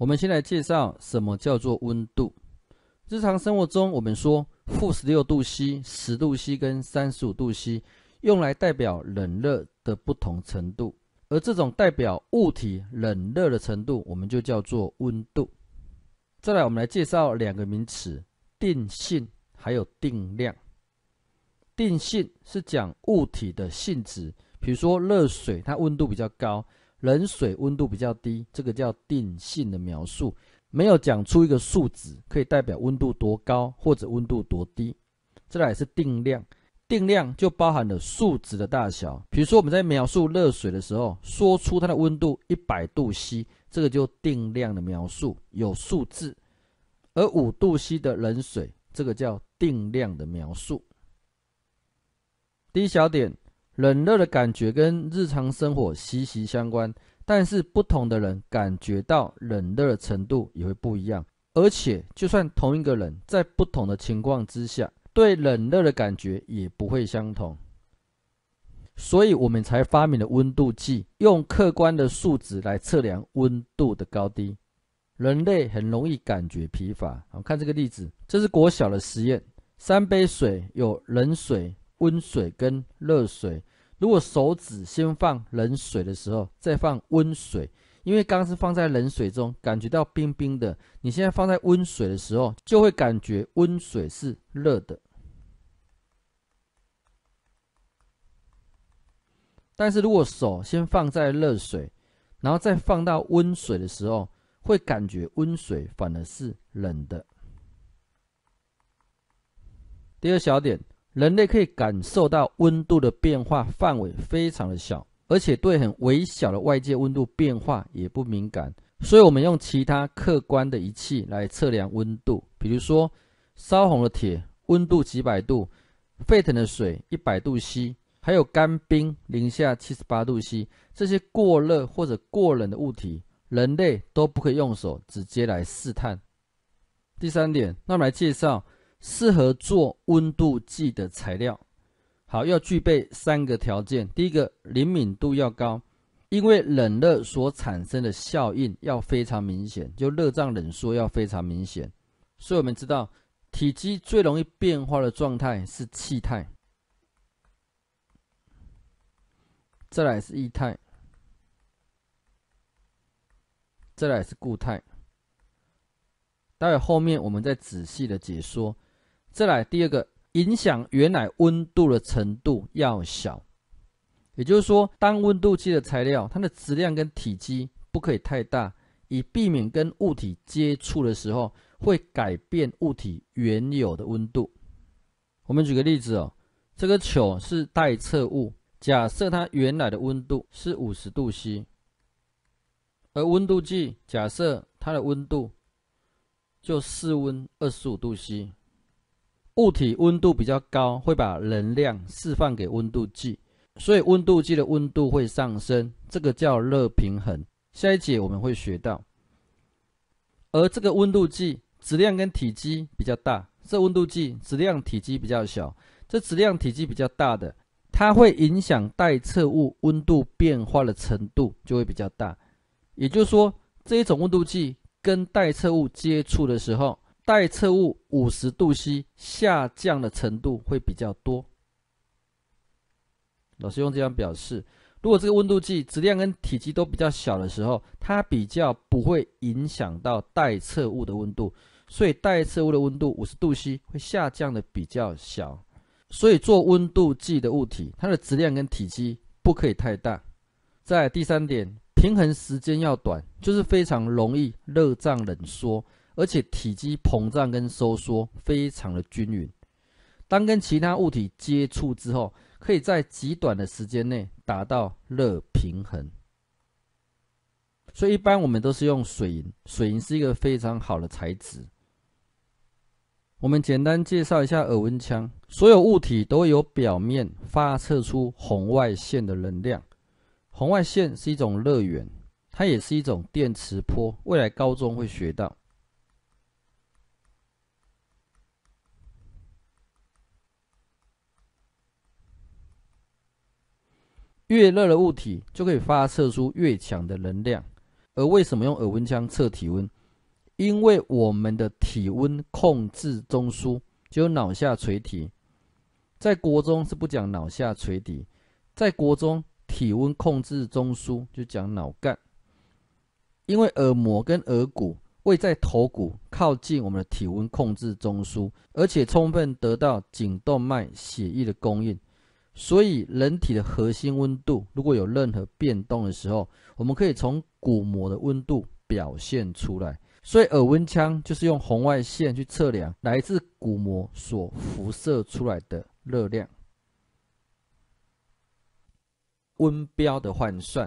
我们先来介绍什么叫做温度。日常生活中，我们说负十六度 C、十度 C 跟三十五度 C，用来代表冷热的不同程度。而这种代表物体冷热的程度，我们就叫做温度。再来，我们来介绍两个名词：定性还有定量。定性是讲物体的性质，比如说热水它温度比较高，冷水温度比较低，这个叫定性的描述，没有讲出一个数值，可以代表温度多高或者温度多低。这来是定量。定量就包含了数值的大小，比如说我们在描述热水的时候，说出它的温度一百度 C，这个就定量的描述，有数字；而五度 C 的冷水，这个叫定量的描述。第一小点，冷热的感觉跟日常生活息息相关，但是不同的人感觉到冷热程度也会不一样，而且就算同一个人在不同的情况之下。对冷热的感觉也不会相同，所以我们才发明了温度计，用客观的数值来测量温度的高低。人类很容易感觉疲乏。我看这个例子，这是国小的实验，三杯水有冷水、温水跟热水。如果手指先放冷水的时候，再放温水，因为刚是放在冷水中，感觉到冰冰的，你现在放在温水的时候，就会感觉温水是热的。但是如果手先放在热水，然后再放到温水的时候，会感觉温水反而是冷的。第二小点，人类可以感受到温度的变化范围非常的小，而且对很微小的外界温度变化也不敏感。所以我们用其他客观的仪器来测量温度，比如说烧红的铁温度几百度，沸腾的水一百度 C。还有干冰零下七十八度 C，这些过热或者过冷的物体，人类都不可以用手直接来试探。第三点，那我们来介绍适合做温度计的材料。好，要具备三个条件：第一个，灵敏度要高，因为冷热所产生的效应要非常明显，就热胀冷缩要非常明显。所以我们知道，体积最容易变化的状态是气态。再来是液态，再来是固态。待会后面我们再仔细的解说。再来第二个，影响原来温度的程度要小，也就是说，当温度计的材料，它的质量跟体积不可以太大，以避免跟物体接触的时候会改变物体原有的温度。我们举个例子哦，这个球是待测物。假设它原来的温度是五十度 C，而温度计假设它的温度就室温二十五度 C，物体温度比较高，会把能量释放给温度计，所以温度计的温度会上升，这个叫热平衡。下一节我们会学到。而这个温度计质量跟体积比较大，这温度计质量体积比较小，这质量体积比较大的。它会影响待测物温度变化的程度就会比较大，也就是说这一种温度计跟待测物接触的时候，待测物五十度 C 下降的程度会比较多。老师用这样表示，如果这个温度计质量跟体积都比较小的时候，它比较不会影响到待测物的温度，所以待测物的温度五十度 C 会下降的比较小。所以做温度计的物体，它的质量跟体积不可以太大。在第三点，平衡时间要短，就是非常容易热胀冷缩，而且体积膨胀跟收缩非常的均匀。当跟其他物体接触之后，可以在极短的时间内达到热平衡。所以一般我们都是用水银，水银是一个非常好的材质。我们简单介绍一下耳温枪。所有物体都有表面发射出红外线的能量。红外线是一种热源，它也是一种电磁波。未来高中会学到。越热的物体就可以发射出越强的能量。而为什么用耳温枪测体温？因为我们的体温控制中枢就脑下垂体，在国中是不讲脑下垂体，在国中体温控制中枢就讲脑干。因为耳膜跟耳骨位在头骨靠近我们的体温控制中枢，而且充分得到颈动脉血液的供应，所以人体的核心温度如果有任何变动的时候，我们可以从鼓膜的温度表现出来。所以耳温枪就是用红外线去测量来自鼓膜所辐射出来的热量。温标的换算，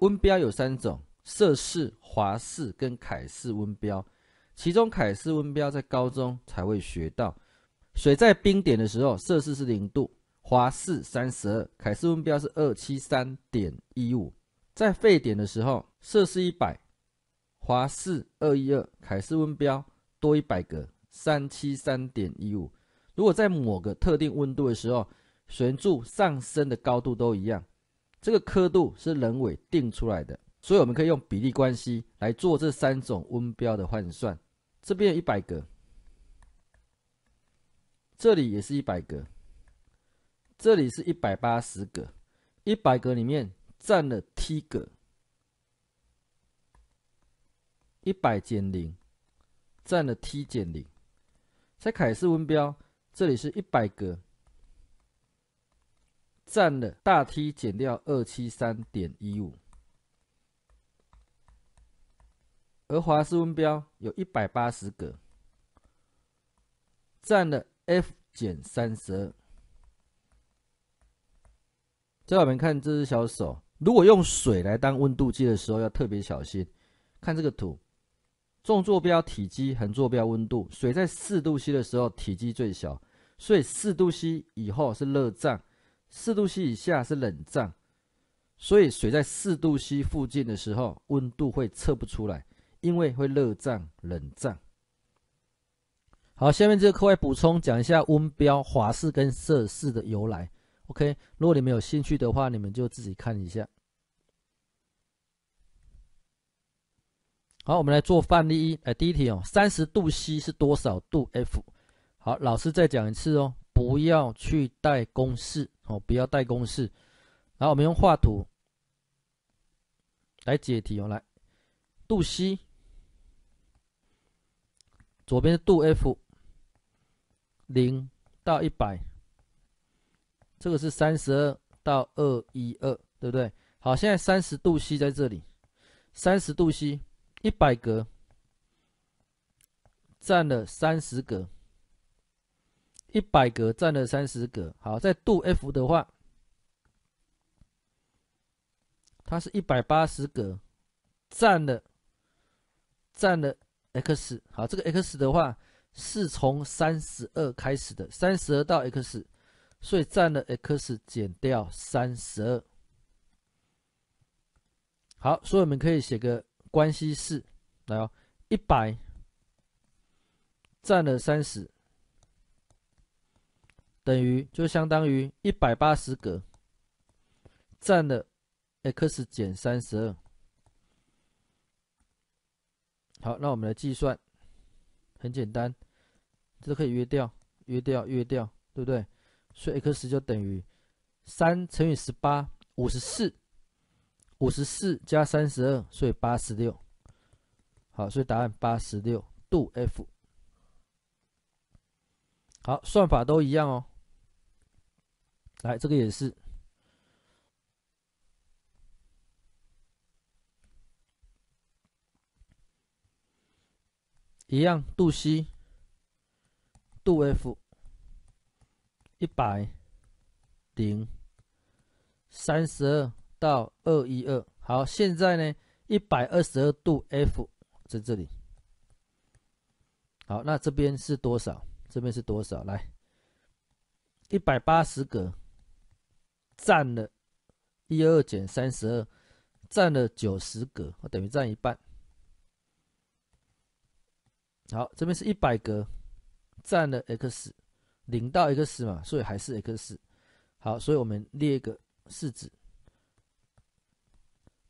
温标有三种：摄氏、华氏跟凯氏温标。其中凯氏温标在高中才会学到。水在冰点的时候，摄氏是零度，华氏三十二，凯氏温标是二七三点一五。在沸点的时候，摄氏一百。华氏二一二，凯氏温标多一百格，三七三点一五。如果在某个特定温度的时候，悬柱上升的高度都一样，这个刻度是人为定出来的，所以我们可以用比例关系来做这三种温标的换算。这边一百格，这里也是一百格，这里是一百八十格，一百格里面占了 t 个，一百减零占了 T 减零，在凯氏温标这里是一百格，占了大 T 减掉二七三点一五，而华氏温标有一百八十格，占了 F 减三十二。在我们看这只小手，如果用水来当温度计的时候，要特别小心。看这个图。纵坐标体积，横坐标温度。水在四度 C 的时候体积最小，所以四度 C 以后是热胀，四度 C 以下是冷胀。所以水在四度 C 附近的时候，温度会测不出来，因为会热胀冷胀。好，下面这个课外补充讲一下温标华氏跟摄氏的由来。OK，如果你们有兴趣的话，你们就自己看一下。好，我们来做范例一。哎，第一题哦，三十度 C 是多少度 F？好，老师再讲一次哦，不要去带公式哦，不要带公式。然后我们用画图来解题哦。来，度 C，左边是度 F，零到一百，这个是三十二到二一二，对不对？好，现在三十度 C 在这里，三十度 C。一百格占了三十格，一百格占了三十格。好，在度 F 的话，它是一百八十格，占了占了 x。好，这个 x 的话是从三十二开始的，三十二到 x，所以占了 x 减掉三十二。好，所以我们可以写个。关系式来哦，一百占了三十，等于就相当于一百八十格占了 x 减三十二。好，那我们来计算，很简单，这可以约掉，约掉，约掉，对不对？所以 x 就等于三乘以十八，五十四。五十四加三十二，所以八十六。好，所以答案八十六度 F。好，算法都一样哦。来，这个也是，一样度 C 度 F 一百零三十二。到二一二，好，现在呢一百二十二度 F 在这里。好，那这边是多少？这边是多少？来，一百八十格占了，一二减三十二占了九十格，等于占一半。好，这边是一百格占了 x，零到 x 嘛，所以还是 x。好，所以我们列一个式子。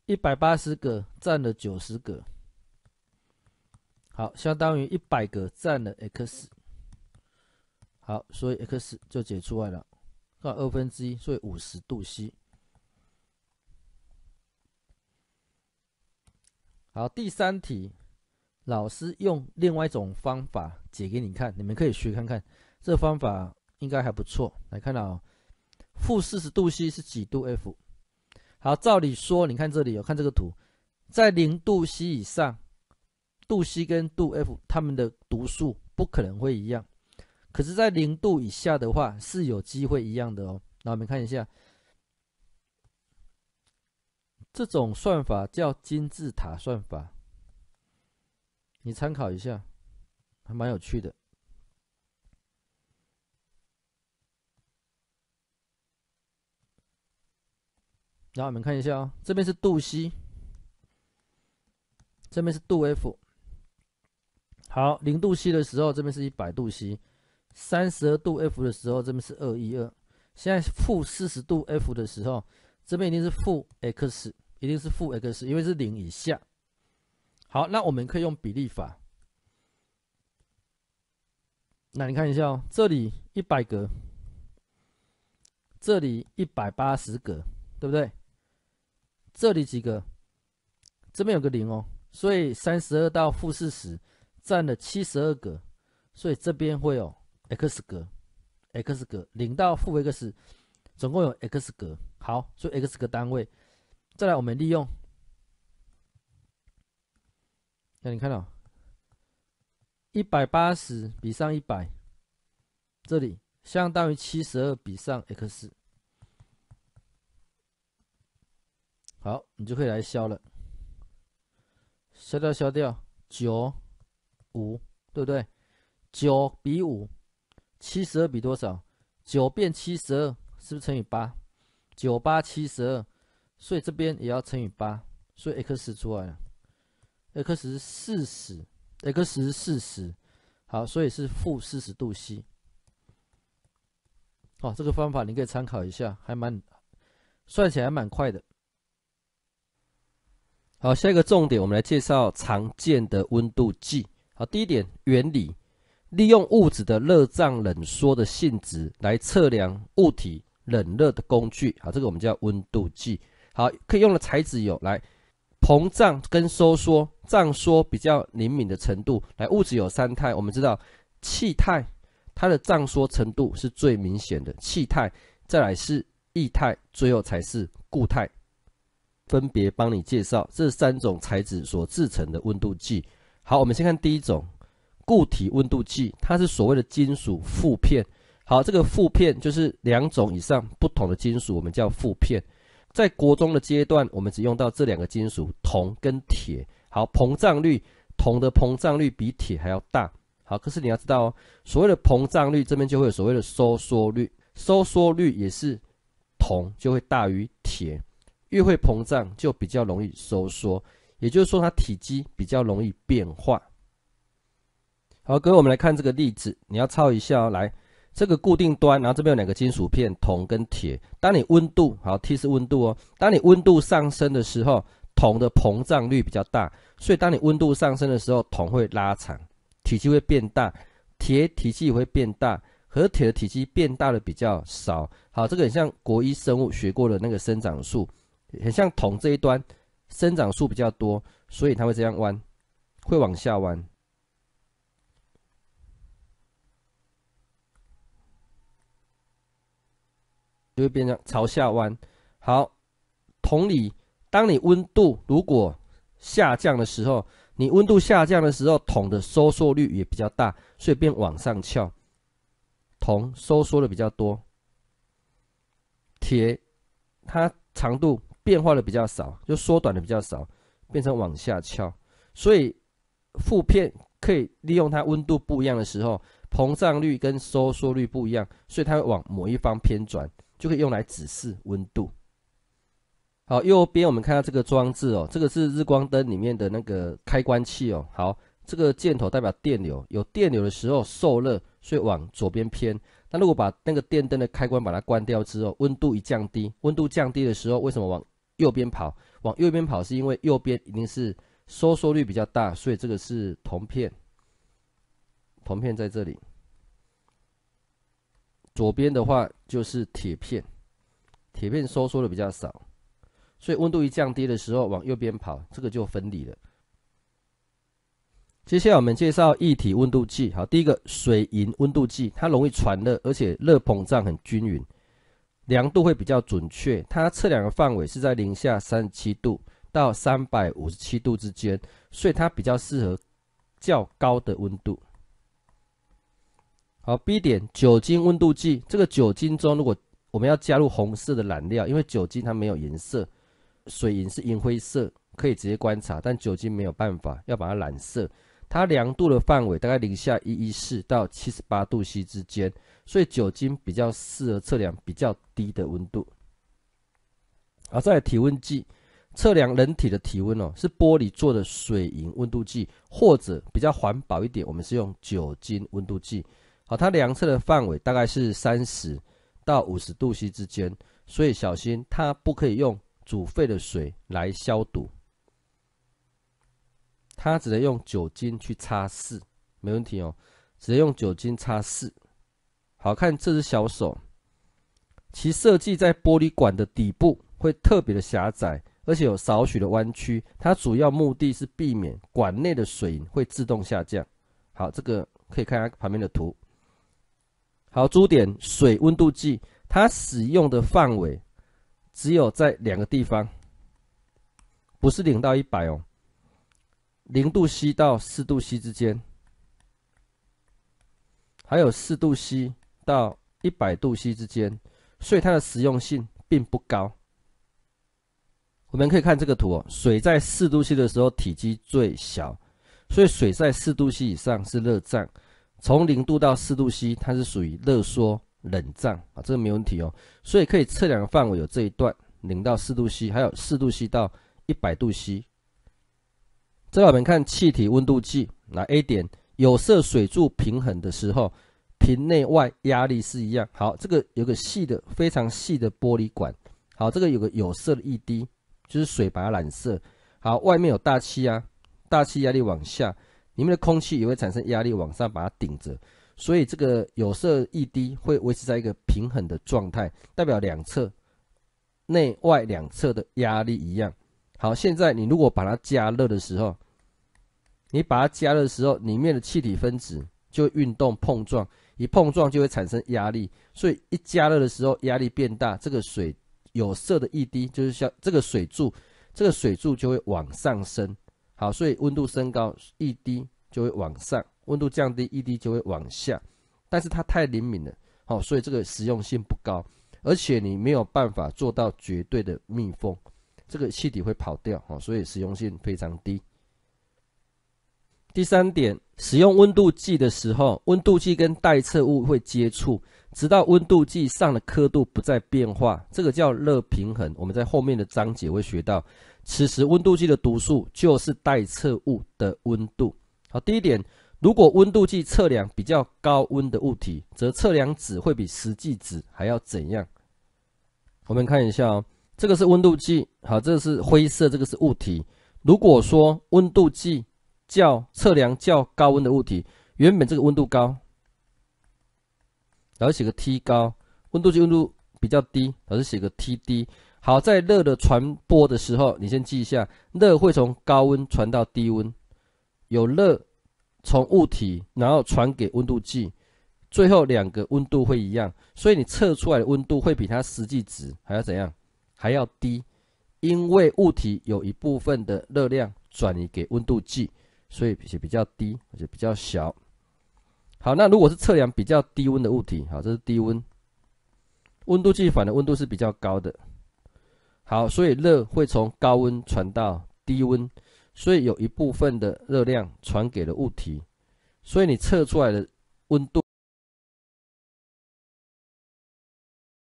一百八十个占了九十个，好，相当于一百个占了 x，好，所以 x 就解出来了，看二分之一，所以五十度 C。好，第三题，老师用另外一种方法解给你看，你们可以学看看，这方法应该还不错。来看到，负四十度 C 是几度 F？好，照理说，你看这里有看这个图，在零度 C 以上，度 C 跟度 F 它们的读数不可能会一样，可是，在零度以下的话，是有机会一样的哦。那我们看一下，这种算法叫金字塔算法，你参考一下，还蛮有趣的。然后我们看一下哦，这边是度 C，这边是度 F。好，零度 C 的时候，这边是一百度 C；三十二度 F 的时候，这边是二一二。现在负四十度 F 的时候，这边一定是负 x，一定是负 x，因为是零以下。好，那我们可以用比例法。那你看一下哦，这里一百格，这里一百八十格，对不对？这里几个，这边有个零哦，所以三十二到负四十占了七十二个，所以这边会有 x 格，x 格零到负 x 总共有 x 格，好，就 x 个单位。再来，我们利用，那你看到一百八十比上一百，这里相当于七十二比上 x。好，你就可以来消了，消掉，消掉，九五对不对？九比五，七十二比多少？九变七十二，是不是乘以八？九八七十二，所以这边也要乘以八，所以 x 出来了，x 四十，x 四十，好，所以是负四十度 C。好，这个方法你可以参考一下，还蛮算起来还蛮快的。好，下一个重点，我们来介绍常见的温度计。好，第一点，原理，利用物质的热胀冷缩的性质来测量物体冷热的工具。好，这个我们叫温度计。好，可以用的材质有来膨胀跟收缩，胀缩比较灵敏的程度。来，物质有三态，我们知道气态它的胀缩程度是最明显的，气态再来是液态，最后才是固态。分别帮你介绍这三种材质所制成的温度计。好，我们先看第一种固体温度计，它是所谓的金属负片。好，这个负片就是两种以上不同的金属，我们叫负片。在国中的阶段，我们只用到这两个金属，铜跟铁。好，膨胀率铜的膨胀率比铁还要大。好，可是你要知道哦，所谓的膨胀率这边就会有所谓的收缩率，收缩率也是铜就会大于铁。越会膨胀，就比较容易收缩，也就是说，它体积比较容易变化。好，各位，我们来看这个例子，你要抄一下哦。来，这个固定端，然后这边有两个金属片，铜跟铁。当你温度好，T 是温度哦。当你温度上升的时候，铜的膨胀率比较大，所以当你温度上升的时候，铜会拉长，体积会变大，铁体积会变大，和铁的体积变大的比较少。好，这个很像国一生物学过的那个生长素。很像桶这一端，生长素比较多，所以它会这样弯，会往下弯，就会变成朝下弯。好，同理，当你温度如果下降的时候，你温度下降的时候，桶的收缩率也比较大，所以变往上翘。铜收缩的比较多，铁它长度。变化的比较少，就缩短的比较少，变成往下翘，所以负片可以利用它温度不一样的时候，膨胀率跟收缩率不一样，所以它会往某一方偏转，就可以用来指示温度。好，右边我们看到这个装置哦，这个是日光灯里面的那个开关器哦。好，这个箭头代表电流，有电流的时候受热，所以往左边偏。那如果把那个电灯的开关把它关掉之后，温度一降低，温度降低的时候为什么往？右边跑，往右边跑是因为右边一定是收缩率比较大，所以这个是铜片，铜片在这里。左边的话就是铁片，铁片收缩的比较少，所以温度一降低的时候往右边跑，这个就分离了。接下来我们介绍一体温度计，好，第一个水银温度计，它容易传热，而且热膨胀很均匀。量度会比较准确，它测量的范围是在零下三十七度到三百五十七度之间，所以它比较适合较高的温度。好，B 点酒精温度计，这个酒精中如果我们要加入红色的染料，因为酒精它没有颜色，水银是银灰色，可以直接观察，但酒精没有办法，要把它染色。它量度的范围大概零下一一四到七十八度 C 之间，所以酒精比较适合测量比较低的温度。好，再来体温计，测量人体的体温哦，是玻璃做的水银温度计，或者比较环保一点，我们是用酒精温度计。好，它量测的范围大概是三十到五十度 C 之间，所以小心它不可以用煮沸的水来消毒。它只能用酒精去擦拭，没问题哦。只能用酒精擦拭。好看，这只小手，其设计在玻璃管的底部会特别的狭窄，而且有少许的弯曲。它主要目的是避免管内的水会自动下降。好，这个可以看下旁边的图。好，珠点水温度计，它使用的范围只有在两个地方，不是零到一百哦。零度 C 到四度 C 之间，还有四度 C 到一百度 C 之间，所以它的实用性并不高。我们可以看这个图哦，水在四度 C 的时候体积最小，所以水在四度 C 以上是热胀。从零度到四度 C，它是属于热缩冷胀啊，这个没问题哦。所以可以测量范围有这一段零到四度 C，还有四度 C 到一百度 C。这边我们看气体温度计，那 A 点有色水柱平衡的时候，瓶内外压力是一样。好，这个有个细的非常细的玻璃管，好，这个有个有色的一滴，就是水把它染色。好，外面有大气压，大气压力往下，里面的空气也会产生压力往上把它顶着，所以这个有色一滴会维持在一个平衡的状态，代表两侧内外两侧的压力一样。好，现在你如果把它加热的时候，你把它加热的时候，里面的气体分子就运动碰撞，一碰撞就会产生压力，所以一加热的时候压力变大，这个水有色的一滴就是像这个水柱，这个水柱就会往上升。好，所以温度升高一滴就会往上，温度降低一滴就会往下。但是它太灵敏了，好，所以这个实用性不高，而且你没有办法做到绝对的密封，这个气体会跑掉，好，所以实用性非常低。第三点，使用温度计的时候，温度计跟待测物会接触，直到温度计上的刻度不再变化，这个叫热平衡。我们在后面的章节会学到，此时温度计的读数就是待测物的温度。好，第一点，如果温度计测量比较高温的物体，则测量值会比实际值还要怎样？我们看一下哦，这个是温度计，好，这个是灰色，这个是物体。如果说温度计，较测量较高温的物体，原本这个温度高，老后写个 T 高。温度计温度比较低，老师写个 T 低。好在热的传播的时候，你先记一下，热会从高温传到低温，有热从物体然后传给温度计，最后两个温度会一样，所以你测出来的温度会比它实际值还要怎样，还要低，因为物体有一部分的热量转移给温度计。所以比较低，而且比较小。好，那如果是测量比较低温的物体，好，这是低温，温度计反的温度是比较高的。好，所以热会从高温传到低温，所以有一部分的热量传给了物体，所以你测出来的温度。